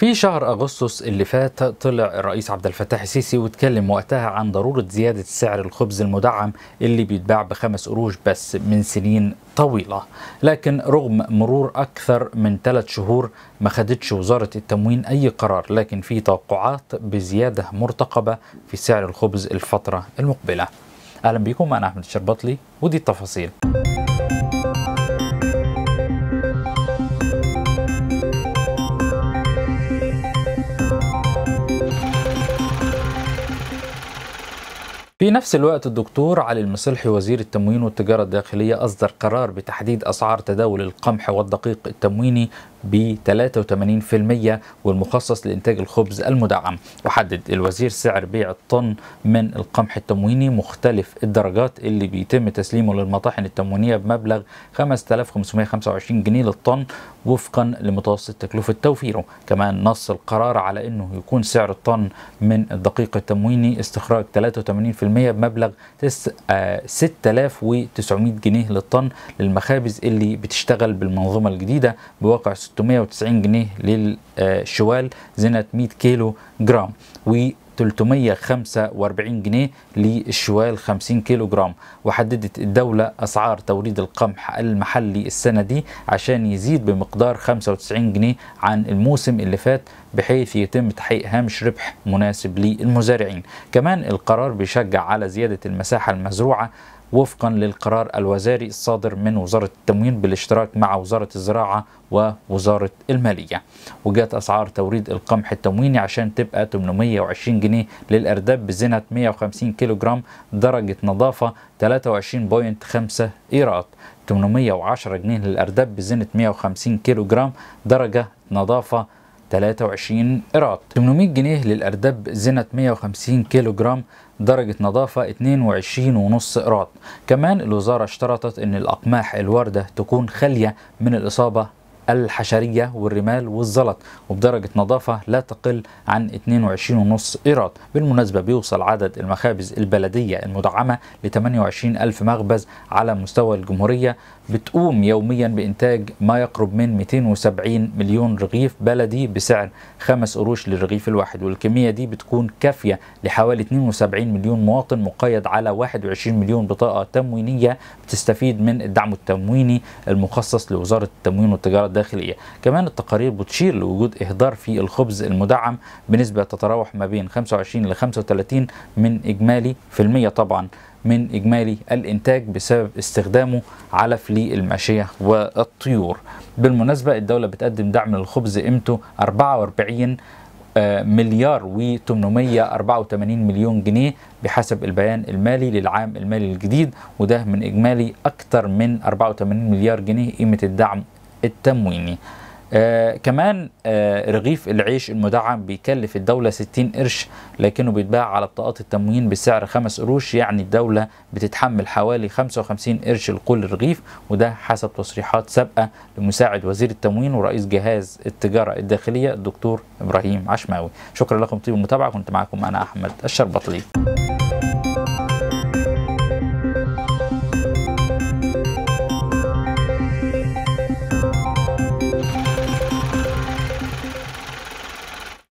في شهر اغسطس اللي فات طلع الرئيس عبد الفتاح السيسي واتكلم وقتها عن ضروره زياده سعر الخبز المدعم اللي بيتباع بخمس قروش بس من سنين طويله لكن رغم مرور اكثر من ثلاث شهور ما خدتش وزاره التموين اي قرار لكن في توقعات بزياده مرتقبه في سعر الخبز الفتره المقبله اهلا بكم انا احمد الشربطلي ودي التفاصيل في نفس الوقت الدكتور علي المصلحي وزير التموين والتجارة الداخلية أصدر قرار بتحديد أسعار تداول القمح والدقيق التمويني ب 83% والمخصص لإنتاج الخبز المدعم وحدد الوزير سعر بيع الطن من القمح التمويني مختلف الدرجات اللي بيتم تسليمه للمطاحن التموينية بمبلغ 5525 جنيه للطن وفقا لمتوسط تكلفة توفيره كمان نص القرار على أنه يكون سعر الطن من الدقيق التمويني استخراج 83% بمبلغ 6900 آه، جنيه للطن للمخابز اللي بتشتغل بالمنظومة الجديدة بواقع 690 جنيه للشوال زنة 100 كيلو جرام و 345 جنيه للشوال 50 كيلو جرام وحددت الدولة أسعار توريد القمح المحلي السنة دي عشان يزيد بمقدار 95 جنيه عن الموسم اللي فات بحيث يتم تحقيق هامش ربح مناسب للمزارعين كمان القرار بيشجع على زيادة المساحة المزروعة وفقا للقرار الوزاري الصادر من وزارة التموين بالاشتراك مع وزارة الزراعة ووزارة المالية وجات أسعار توريد القمح التمويني عشان تبقى 820 جنيه للأرداب بزنة 150 كيلوغرام درجة نظافة 23.5 إيرات 810 جنيه للأرداب بزنة 150 كيلوغرام درجة نظافة 23 قراط 800 جنيه للأردب زنة 150 كيلو جرام درجة نظافة 22.5 قراط كمان الوزارة اشترطت أن الأقماح الوردة تكون خالية من الإصابة الحشرية والرمال والزلط وبدرجة نظافة لا تقل عن 22.5 إيراد بالمناسبة بيوصل عدد المخابز البلدية المدعمة ل 28 ألف مخبز على مستوى الجمهورية بتقوم يوميا بإنتاج ما يقرب من 270 مليون رغيف بلدي بسعر 5 قروش للرغيف الواحد والكمية دي بتكون كافية لحوالي 72 مليون مواطن مقيد على 21 مليون بطاقة تموينية بتستفيد من الدعم التمويني المخصص لوزارة التموين والتجارة الداخلية كمان التقارير بتشير لوجود إهدار في الخبز المدعم بنسبة تتراوح ما بين 25 ل 35 من إجمالي في المية طبعا من إجمالي الإنتاج بسبب استخدامه علف للماشية والطيور بالمناسبة الدولة بتقدم دعم للخبز قيمته 44 آه، مليار و884 مليون جنيه بحسب البيان المالي للعام المالي الجديد وده من إجمالي أكثر من 84 مليار جنيه قيمة الدعم التمويني آه كمان آه رغيف العيش المدعم بيكلف الدولة 60 قرش لكنه بيتباع على بطاقات التموين بسعر 5 قروش يعني الدولة بتتحمل حوالي 55 قرش لكل رغيف وده حسب تصريحات سابقة لمساعد وزير التموين ورئيس جهاز التجارة الداخلية الدكتور إبراهيم عشماوي شكرا لكم طيب المتابعة كنت معكم أنا أحمد الشربطلي